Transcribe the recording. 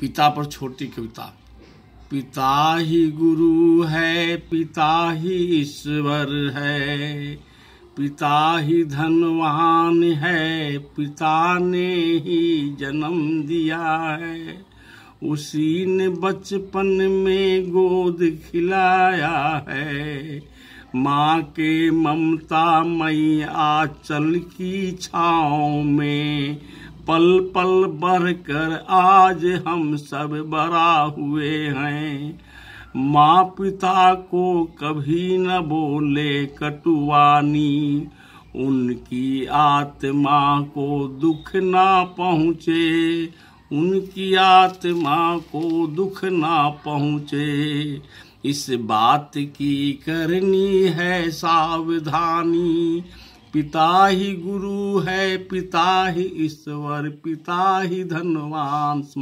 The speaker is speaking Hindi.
पिता पर छोटी कविता पिता ही गुरु है पिता ही ईश्वर है पिता ही धनवान है पिता ने ही जन्म दिया है उसी ने बचपन में गोद खिलाया है माँ के ममता मई आचल की छाँव में पल पल बढ़ कर आज हम सब बड़ा हुए हैं माँ पिता को कभी न बोले कटुवानी उनकी आत्मा को दुख ना पहुँचे उनकी आत्मा को दुख ना पहुँचे इस बात की करनी है सावधानी पिता ही गुरु है पिता ही ईश्वर पिता ही धनवान